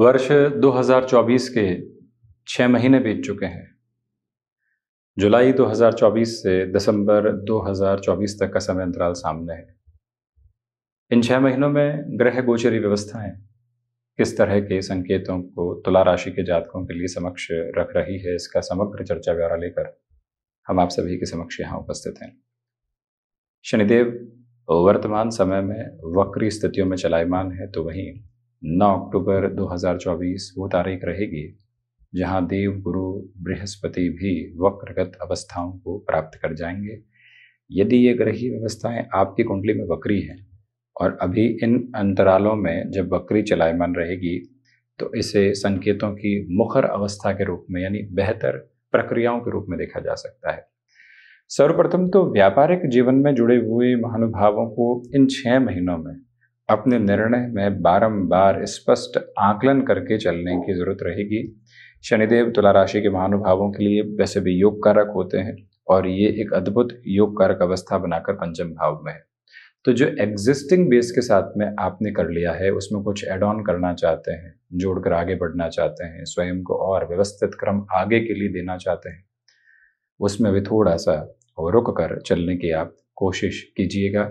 वर्ष 2024 के छः महीने बीत चुके हैं जुलाई 2024 से दिसंबर 2024 तक का समय अंतराल सामने है इन छः महीनों में ग्रह गोचरी व्यवस्थाएं किस तरह के संकेतों को तुला राशि के जातकों के लिए समक्ष रख रही है इसका समग्र चर्चा ब्यौरा लेकर हम आप सभी के समक्ष यहाँ उपस्थित हैं शनिदेव वर्तमान समय में वक्री स्थितियों में चलायमान है तो वहीं 9 अक्टूबर 2024 वो तारीख रहेगी जहां देव गुरु बृहस्पति भी वक्रगत अवस्थाओं को प्राप्त कर जाएंगे यदि ये ग्रही व्यवस्थाएं आपकी कुंडली में वक्री हैं और अभी इन अंतरालों में जब वक्री चलायमान रहेगी तो इसे संकेतों की मुखर अवस्था के रूप में यानी बेहतर प्रक्रियाओं के रूप में देखा जा सकता है सर्वप्रथम तो व्यापारिक जीवन में जुड़े हुए महानुभावों को इन छः महीनों में अपने निर्णय में बारंबार स्पष्ट आकलन करके चलने की जरूरत रहेगी शनिदेव तुला राशि के महानुभावों के लिए वैसे भी योग कारक होते हैं और ये एक अद्भुत योग कारक अवस्था बनाकर पंचम भाव में है तो जो एग्जिस्टिंग बेस के साथ में आपने कर लिया है उसमें कुछ एड ऑन करना चाहते हैं जोड़कर आगे बढ़ना चाहते हैं स्वयं को और व्यवस्थित क्रम आगे के लिए देना चाहते हैं उसमें भी थोड़ा सा रुक कर चलने की आप कोशिश कीजिएगा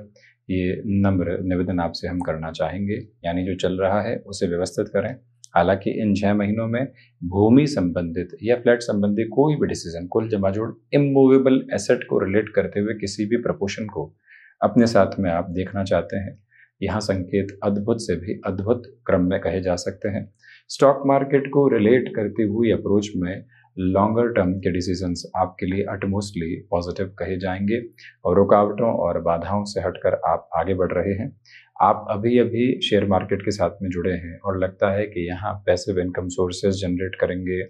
ये नम्र निवेदन आपसे हम करना चाहेंगे यानी जो चल रहा है उसे व्यवस्थित करें हालांकि इन छः महीनों में भूमि संबंधित या फ्लैट संबंधी कोई भी डिसीजन कुल जमाजोड़ इमूवेबल एसेट को रिलेट करते हुए किसी भी प्रपोशन को अपने साथ में आप देखना चाहते हैं यहाँ संकेत अद्भुत से भी अद्भुत क्रम में कहे जा सकते हैं स्टॉक मार्केट को रिलेट करती हुई अप्रोच में लॉन्गर टर्म के डिसीजन आपके लिए अटमोस्टली पॉजिटिव कहे जाएंगे और रुकावटों और बाधाओं से हटकर आप आगे बढ़ रहे हैं आप अभी अभी शेयर मार्केट के साथ में जुड़े हैं और लगता है कि यहाँ पैसे इनकम सोर्सेज जनरेट करेंगे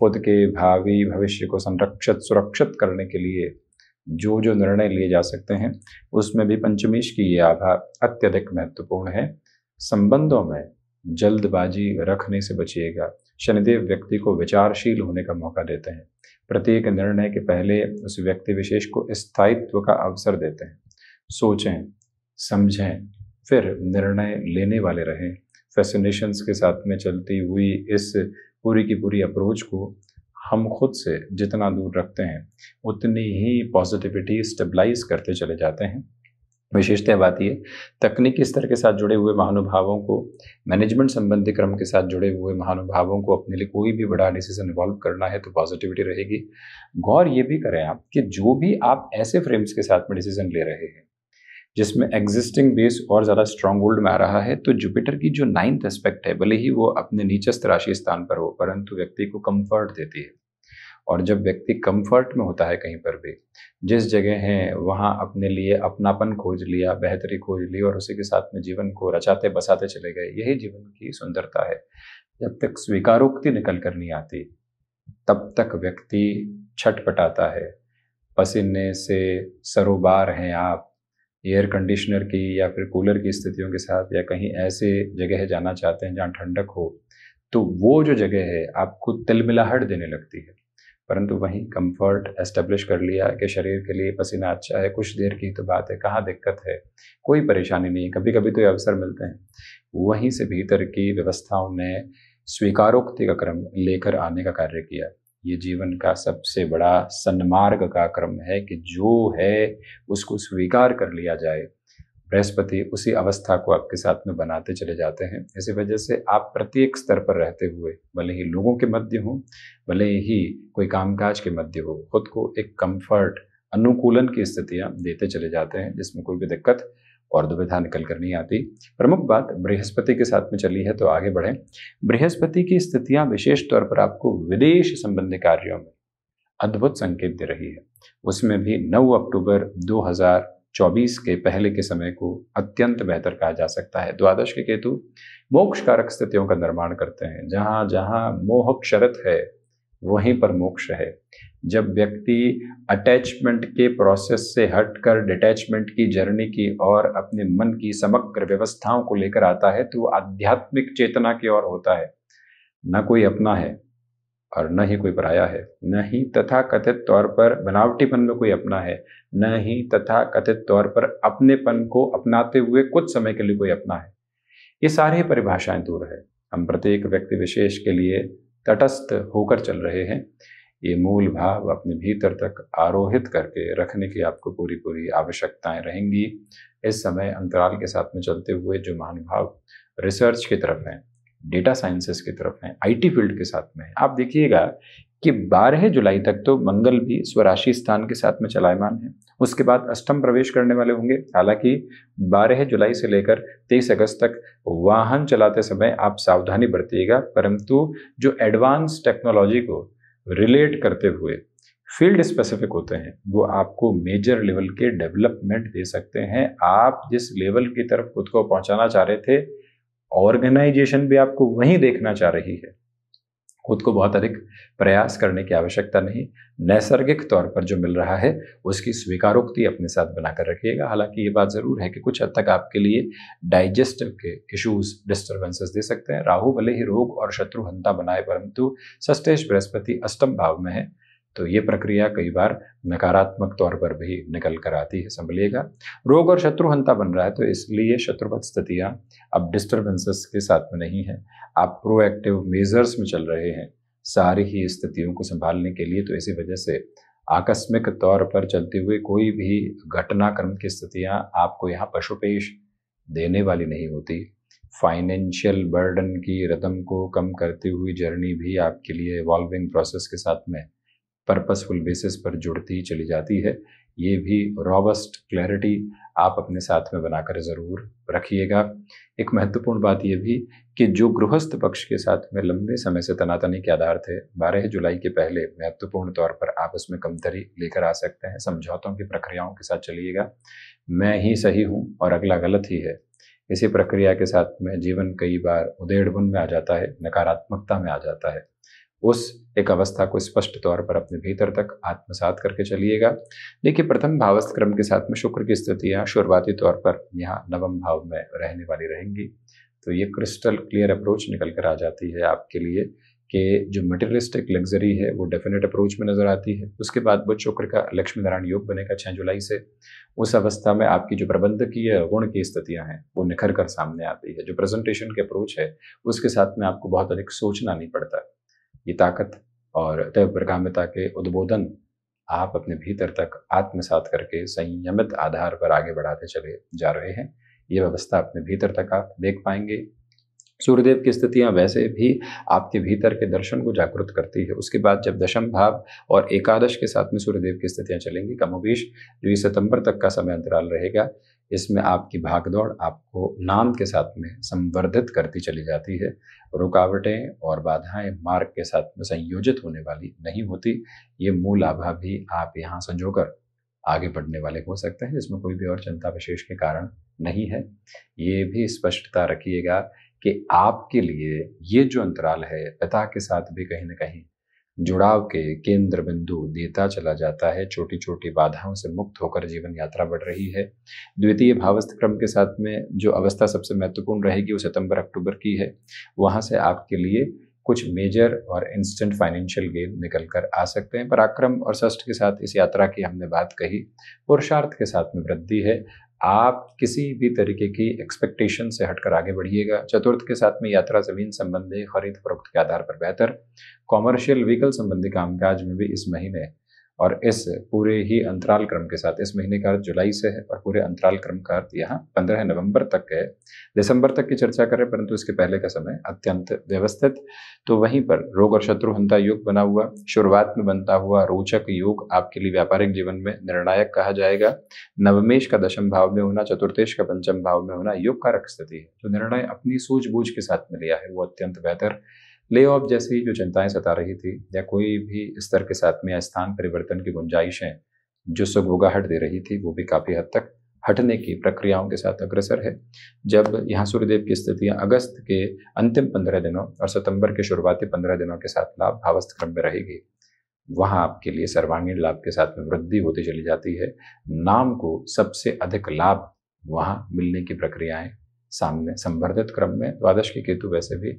खुद के भावी भविष्य को संरक्षित सुरक्षित करने के लिए जो जो निर्णय लिए जा सकते हैं उसमें भी पंचमेश की ये आभा अत्यधिक महत्वपूर्ण है संबंधों में जल्दबाजी रखने से बचिएगा शनिदेव व्यक्ति को विचारशील होने का मौका देते हैं प्रत्येक निर्णय के पहले उस व्यक्ति विशेष को स्थायित्व का अवसर देते हैं सोचें समझें फिर निर्णय लेने वाले रहें फैसिनेशंस के साथ में चलती हुई इस पूरी की पूरी अप्रोच को हम खुद से जितना दूर रखते हैं उतनी ही पॉजिटिविटी स्टेबलाइज करते चले जाते हैं विशेषतः बात यह तकनीकी स्तर के साथ जुड़े हुए महानुभावों को मैनेजमेंट संबंधी क्रम के साथ जुड़े हुए महानुभावों को अपने लिए कोई भी बड़ा डिसीजन इन्वॉल्व करना है तो पॉजिटिविटी रहेगी गौर ये भी करें आप कि जो भी आप ऐसे फ्रेम्स के साथ में डिसीजन ले रहे हैं जिसमें एग्जिस्टिंग बेस और ज़्यादा स्ट्रॉन्ग होल्ड में आ रहा है तो जुपिटर की जो नाइन्थ एस्पेक्ट है भले ही वो अपने नीचस्त राशि स्थान पर हो परंतु व्यक्ति को कंफर्ट देती है और जब व्यक्ति कंफर्ट में होता है कहीं पर भी जिस जगह है वहाँ अपने लिए अपनापन खोज लिया बेहतरी खोज ली और उसी के साथ में जीवन को रचाते बसाते चले गए यही जीवन की सुंदरता है जब तक स्वीकारोक्ति निकल कर नहीं आती तब तक व्यक्ति छटपटाता है पसीने से सरोबार हैं आप एयर कंडीशनर की या फिर कूलर की स्थितियों के साथ या कहीं ऐसे जगह जाना चाहते हैं जहाँ ठंडक हो तो वो जो जगह है आपको तिलमिलाहट देने लगती है परंतु वहीं कंफर्ट एस्टेब्लिश कर लिया कि शरीर के लिए पसीना अच्छा है कुछ देर की तो बात है कहाँ दिक्कत है कोई परेशानी नहीं कभी कभी तो ये अवसर मिलते हैं वहीं से भीतर की व्यवस्थाओं ने स्वीकारोक्ति का क्रम लेकर आने का कार्य किया ये जीवन का सबसे बड़ा सन्मार्ग का क्रम है कि जो है उसको स्वीकार कर लिया जाए बृहस्पति उसी अवस्था को आपके साथ में बनाते चले जाते हैं इसी वजह से आप प्रत्येक स्तर पर रहते हुए भले ही लोगों के मध्य हो भले ही कोई कामकाज के मध्य हो खुद को एक कंफर्ट अनुकूलन की स्थितियां देते चले जाते हैं जिसमें कोई भी दिक्कत और दुविधा निकल कर नहीं आती प्रमुख बात बृहस्पति के साथ में चली है तो आगे बढ़ें बृहस्पति की स्थितियां विशेष तौर पर आपको विदेश संबंधी कार्यों में अद्भुत संकेत दे रही है उसमें भी 9 अक्टूबर 2000 2024 के पहले के समय को अत्यंत बेहतर कहा जा सकता है द्वादश के केतु मोक्ष कारक स्थितियों का निर्माण करते हैं जहाँ जहाँ मोह शरत है वहीं पर मोक्ष है जब व्यक्ति अटैचमेंट के प्रोसेस से हटकर डिटैचमेंट की जर्नी की और अपने मन की समग्र व्यवस्थाओं को लेकर आता है तो आध्यात्मिक चेतना की ओर होता है न कोई अपना है और न ही कोई पराया है न ही तथा कथित तौर पर बनावटीपन में कोई अपना है न ही तथा कथित तौर पर अपनेपन को अपनाते हुए कुछ समय के लिए कोई अपना है ये सारी परिभाषाएं दूर है हम प्रत्येक व्यक्ति विशेष के लिए तटस्थ होकर चल रहे हैं ये मूल भाव अपने भीतर तक आरोहित करके रखने की आपको पूरी पूरी आवश्यकताएं रहेंगी इस समय अंतराल के साथ में चलते हुए जो महानुभाव रिसर्च की तरफ हैं डेटा साइंसेस की तरफ हैं आईटी फील्ड के साथ में है आप देखिएगा कि 12 जुलाई तक तो मंगल भी स्वराशि स्थान के साथ में चलायमान है उसके बाद अष्टम प्रवेश करने वाले होंगे हालांकि 12 जुलाई से लेकर 23 अगस्त तक वाहन चलाते समय आप सावधानी बरतिएगा परंतु जो एडवांस टेक्नोलॉजी को रिलेट करते हुए फील्ड स्पेसिफिक होते हैं वो आपको मेजर लेवल के डेवलपमेंट दे सकते हैं आप जिस लेवल की तरफ खुद को पहुंचाना चाह रहे थे ऑर्गेनाइजेशन भी आपको वहीं देखना चाह रही है खुद को बहुत अधिक प्रयास करने की आवश्यकता नहीं नैसर्गिक तौर पर जो मिल रहा है उसकी स्वीकारोक्ति अपने साथ बनाकर रखिएगा हालांकि ये बात ज़रूर है कि कुछ हद तक आपके लिए डाइजेस्टिव के इश्यूज डिस्टर्बेंसेस दे सकते हैं राहु भले ही रोग और शत्रुहनता बनाए परंतु सस्टेश बृहस्पति अष्टम भाव में है तो ये प्रक्रिया कई बार नकारात्मक तौर पर भी निकल कर आती है संभलिएगा रोग और शत्रुहंता बन रहा है तो इसलिए शत्रुपथ स्थितियाँ अब डिस्टर्बेंसेस के साथ में नहीं है आप प्रोएक्टिव मेजर्स में चल रहे हैं सारी ही स्थितियों को संभालने के लिए तो इसी वजह से आकस्मिक तौर पर चलते हुए कोई भी घटनाक्रम की स्थितियाँ आपको यहाँ पशुपेश देने वाली नहीं होती फाइनेंशियल बर्डन की रकम को कम करते हुए जर्नी भी आपके लिए इवॉल्विंग प्रोसेस के साथ में पर्पसफुल बेसिस पर जुड़ती ही चली जाती है ये भी रॉबस्ट क्लैरिटी आप अपने साथ में बनाकर ज़रूर रखिएगा एक महत्वपूर्ण बात यह भी कि जो गृहस्थ पक्ष के साथ में लंबे समय से तनातनी के आधार थे बारह जुलाई के पहले महत्वपूर्ण तौर पर आप उसमें कमतरी लेकर आ सकते हैं समझौतों की प्रक्रियाओं के साथ चलिएगा मैं ही सही हूँ और अगला गलत ही है इसी प्रक्रिया के साथ में जीवन कई बार उदेड़बुन में आ जाता है नकारात्मकता में आ जाता है उस एक अवस्था को स्पष्ट तौर पर अपने भीतर तक आत्मसात करके चलिएगा देखिए प्रथम भावस्थ क्रम के साथ में शुक्र की स्थितियाँ शुरुआती तौर पर यहाँ नवम भाव में रहने वाली रहेंगी तो ये क्रिस्टल क्लियर अप्रोच निकल कर आ जाती है आपके लिए कि जो मटेरियलिस्टिक लग्जरी है वो डेफिनेट अप्रोच में नज़र आती है उसके बाद वो शुक्र का लक्ष्मी नारायण योग बनेगा छः जुलाई से उस अवस्था में आपकी जो प्रबंधकीय गुण की स्थितियाँ हैं वो निखर कर सामने आती है जो प्रेजेंटेशन के अप्रोच है उसके साथ में आपको बहुत अधिक सोचना नहीं पड़ता ये ताकत और तय प्रगाम्यता के उद्बोधन आप अपने भीतर तक आत्मसात करके संयमित आधार पर आगे बढ़ाते चले जा रहे हैं ये व्यवस्था अपने भीतर तक आप देख पाएंगे सूर्यदेव की स्थितियां वैसे भी आपके भीतर के दर्शन को जागृत करती है उसके बाद जब दशम भाव और एकादश के साथ में सूर्यदेव की स्थितियां चलेंगी कमोबेश बीस सितंबर तक का समय अंतराल रहेगा इसमें आपकी भागदौड़ आपको नाम के साथ में संवर्धित करती चली जाती है रुकावटें और बाधाएं मार्ग के साथ में संयोजित होने वाली नहीं होती ये मूल आभा भी आप यहाँ संजोकर आगे बढ़ने वाले हो सकते हैं इसमें कोई भी और चिंता विशेष के कारण नहीं है ये भी स्पष्टता रखिएगा कि आपके लिए ये जो अंतराल है पिता के साथ भी कहीं ना कहीं जुड़ाव के केंद्र बिंदु देता चला जाता है छोटी छोटी बाधाओं से मुक्त होकर जीवन यात्रा बढ़ रही है द्वितीय भावस्थ क्रम के साथ में जो अवस्था सबसे महत्वपूर्ण रहेगी वो सितंबर अक्टूबर की है वहाँ से आपके लिए कुछ मेजर और इंस्टेंट फाइनेंशियल गेन निकल कर आ सकते हैं पराक्रम और सष्ट के साथ इस यात्रा की हमने बात कही पुरुषार्थ के साथ में वृद्धि है आप किसी भी तरीके की एक्सपेक्टेशन से हटकर आगे बढ़िएगा चतुर्थ के साथ में यात्रा जमीन संबंधी खरीद फरोख्त के आधार पर बेहतर कॉमर्शियल व्हीकल संबंधी कामकाज में भी इस महीने और इस पूरे ही अंतराल क्रम के साथ इस महीने का अर्थ जुलाई से है और पूरे अंतराल क्रम का अर्थ यहाँ पंद्रह नवंबर तक है दिसंबर तक की चर्चा करें परंतु इसके पहले का समय अत्यंत व्यवस्थित तो वहीं पर रोग और शत्रुहनता योग बना हुआ शुरुआत में बनता हुआ रोचक योग आपके लिए व्यापारिक जीवन में निर्णायक कहा जाएगा नवमेश का दशम भाव में होना चतुर्थेश का पंचम भाव में होना योग कारक स्थिति है जो तो निर्णय अपनी सूझबूझ के साथ में लिया है वो अत्यंत बेहतर ले ऑफ जैसी जो चिंताएं सता रही थी या कोई भी स्तर के साथ में स्थान परिवर्तन की गुंजाइशें जो सुगबुगाहट दे रही थी वो भी काफ़ी हद तक हटने की प्रक्रियाओं के साथ अग्रसर है जब यहाँ सूर्यदेव की स्थितियाँ अगस्त के अंतिम पंद्रह दिनों और सितंबर के शुरुआती पंद्रह दिनों के साथ लाभ भावस्थ क्रम में रहेगी वहाँ आपके लिए सर्वांगीण लाभ के साथ में वृद्धि होती चली जाती है नाम को सबसे अधिक लाभ वहाँ मिलने की प्रक्रियाएं सामने संवर्धित क्रम में द्वादश के केतु वैसे भी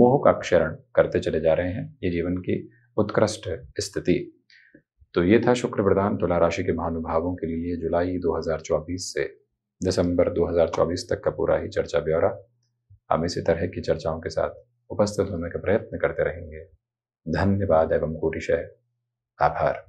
मोह का क्षरण करते चले जा रहे हैं ये जीवन की उत्कृष्ट स्थिति तो ये था शुक्र प्रदान तुला राशि के महानुभावों के लिए जुलाई 2024 से दिसंबर 2024 तक का पूरा ही चर्चा ब्यौरा हम इसी तरह की चर्चाओं के साथ उपस्थित होने का प्रयत्न करते रहेंगे धन्यवाद एवं कोटिशय आभार